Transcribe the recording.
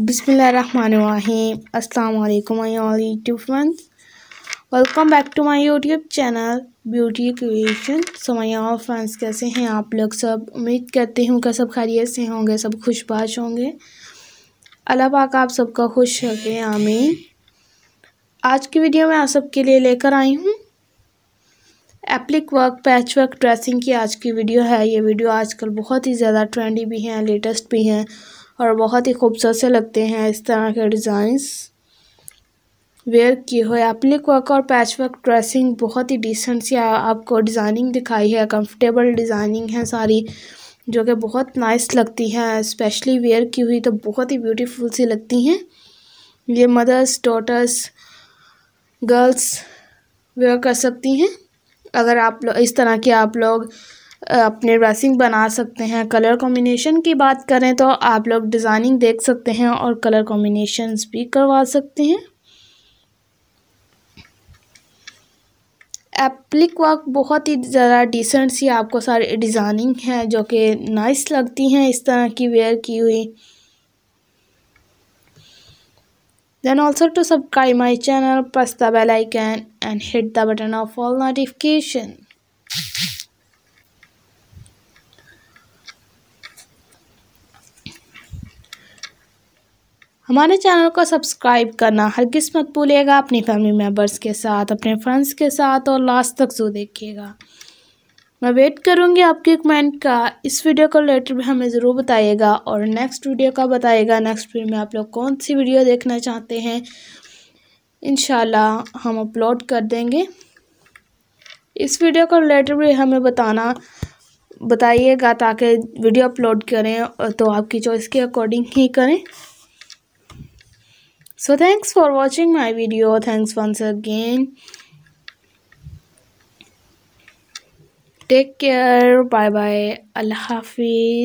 Bismillahirrahmanirrahim. Assalamu alaikum my all YouTube friends. Welcome back to my YouTube channel Beauty Creation. So my all कैसे हैं आप लोग सब उम्मीद करते हूँ कि सब खैरियत से होंगे सब खुशबाश होंगे अल्लाह पाक आप सबका खुश रखें आमीन आज की वीडियो में आप सबके लिए लेकर आई हूँ applique work patch work dressing की आज की वीडियो है ये वीडियो आजकल बहुत ही ज़्यादा ट्रेंडी भी हैं लेटेस्ट भी हैं और बहुत ही खूबसूरत से लगते हैं इस तरह के डिज़ाइंस वेयर किए हुए एप्लिक वर्क और पैच वर्क ड्रेसिंग बहुत ही डिसेंट सी आपको डिज़ाइनिंग दिखाई है कंफर्टेबल डिज़ाइनिंग है सारी जो कि बहुत नाइस लगती है स्पेशली वेयर की हुई तो बहुत ही ब्यूटीफुल सी लगती हैं ये मदर्स डॉटर्स गर्ल्स वेयर कर सकती हैं अगर आप लोग इस तरह के आप लोग अपने ड्रेसिंग बना सकते हैं कलर कॉम्बिनेशन की बात करें तो आप लोग डिज़ाइनिंग देख सकते हैं और कलर कॉम्बिनेशंस भी करवा सकते हैं एप्लिक वर्क बहुत ही ज़रा डिसेंट सी आपको सारी डिज़ाइनिंग है जो कि नाइस लगती हैं इस तरह की वेयर की हुई then also to subscribe my channel press the bell icon and hit the button of all हमारे चैनल को सब्सक्राइब करना हर किस्मत भूलिएगा अपनी फैमिली मेम्बर्स के साथ अपने फ्रेंड्स के साथ और लास्ट तक जो देखिएगा मैं वेट करूँगी आपके कमेंट का इस वीडियो को लेटर भी हमें ज़रूर बताइएगा और नेक्स्ट वीडियो का बताइएगा नेक्स्ट वीडियो में आप लोग कौन सी वीडियो देखना चाहते हैं इन हम अपलोड कर देंगे इस वीडियो को रिलेटेड भी हमें बताना बताइएगा ताकि वीडियो अपलोड करें तो आपकी चॉइस के अकॉर्डिंग ही करें so thanks for watching my video thanks once again take care bye bye allah hafiz